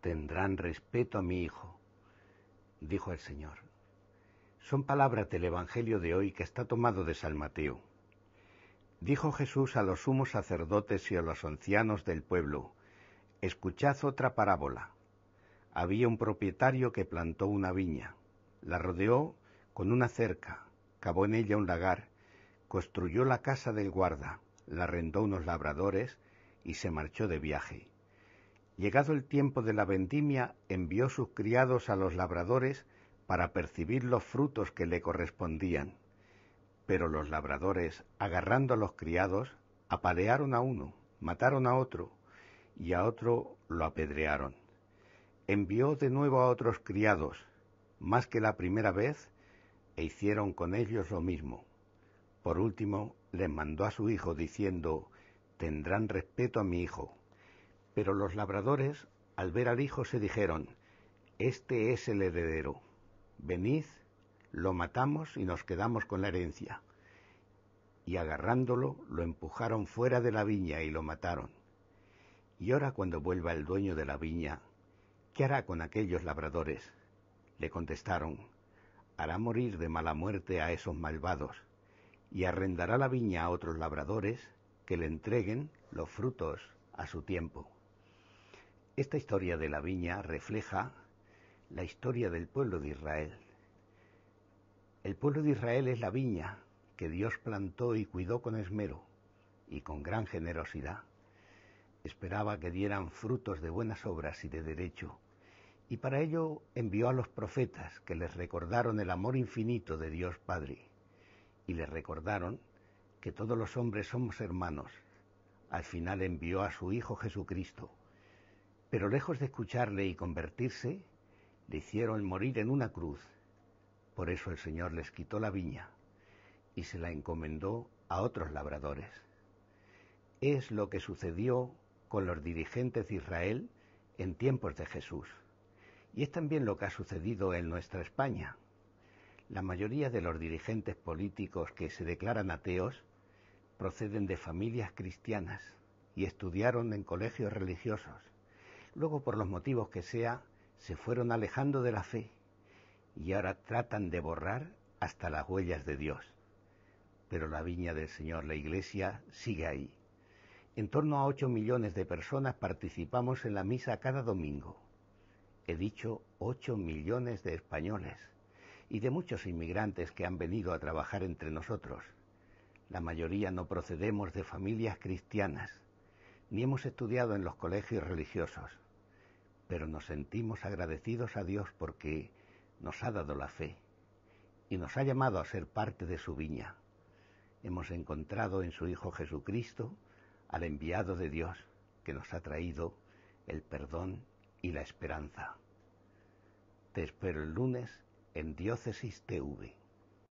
tendrán respeto a mi Hijo, dijo el Señor. Son palabras del Evangelio de hoy que está tomado de San Mateo. Dijo Jesús a los sumos sacerdotes y a los ancianos del pueblo, Escuchad otra parábola. Había un propietario que plantó una viña, la rodeó con una cerca, cavó en ella un lagar, construyó la casa del guarda, la arrendó unos labradores y se marchó de viaje. Llegado el tiempo de la vendimia, envió sus criados a los labradores para percibir los frutos que le correspondían. Pero los labradores, agarrando a los criados, apalearon a uno, mataron a otro, y a otro lo apedrearon. Envió de nuevo a otros criados, más que la primera vez, e hicieron con ellos lo mismo. Por último, les mandó a su hijo diciendo, Tendrán respeto a mi hijo. Pero los labradores, al ver al hijo, se dijeron, Este es el heredero. Venid, lo matamos y nos quedamos con la herencia. Y agarrándolo, lo empujaron fuera de la viña y lo mataron. Y ahora cuando vuelva el dueño de la viña, ¿qué hará con aquellos labradores? Le contestaron, hará morir de mala muerte a esos malvados, y arrendará la viña a otros labradores que le entreguen los frutos a su tiempo. Esta historia de la viña refleja la historia del pueblo de Israel. El pueblo de Israel es la viña que Dios plantó y cuidó con esmero y con gran generosidad. Esperaba que dieran frutos de buenas obras y de derecho, y para ello envió a los profetas que les recordaron el amor infinito de Dios Padre, y les recordaron que todos los hombres somos hermanos. Al final envió a su Hijo Jesucristo, pero lejos de escucharle y convertirse, le hicieron morir en una cruz. Por eso el Señor les quitó la viña y se la encomendó a otros labradores. Es lo que sucedió con los dirigentes de Israel en tiempos de Jesús. Y es también lo que ha sucedido en nuestra España. La mayoría de los dirigentes políticos que se declaran ateos proceden de familias cristianas y estudiaron en colegios religiosos Luego, por los motivos que sea, se fueron alejando de la fe y ahora tratan de borrar hasta las huellas de Dios. Pero la viña del Señor, la Iglesia, sigue ahí. En torno a ocho millones de personas participamos en la misa cada domingo. He dicho ocho millones de españoles y de muchos inmigrantes que han venido a trabajar entre nosotros. La mayoría no procedemos de familias cristianas, ni hemos estudiado en los colegios religiosos pero nos sentimos agradecidos a Dios porque nos ha dado la fe y nos ha llamado a ser parte de su viña. Hemos encontrado en su Hijo Jesucristo al enviado de Dios que nos ha traído el perdón y la esperanza. Te espero el lunes en Diócesis TV.